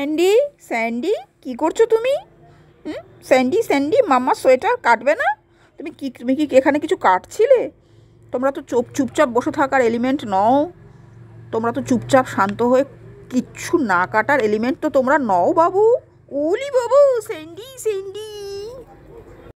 Sandy Sandy কি করছো তুমি হুম স্যান্ডি স্যান্ডি মাম্মা সোয়েটার কাটবে না তুমি কি তুমি কি এখানে কিছু কাটছিলে তোমরা তো চোপ চুপচাপ বসে থাকার এলিমেন্ট নও তোমরা তো চুপচাপ শান্ত হয়ে কিচ্ছু না কাটার এলিমেন্ট তো তোমরা নও বাবু ওলি বাবু স্যান্ডি স্যান্ডি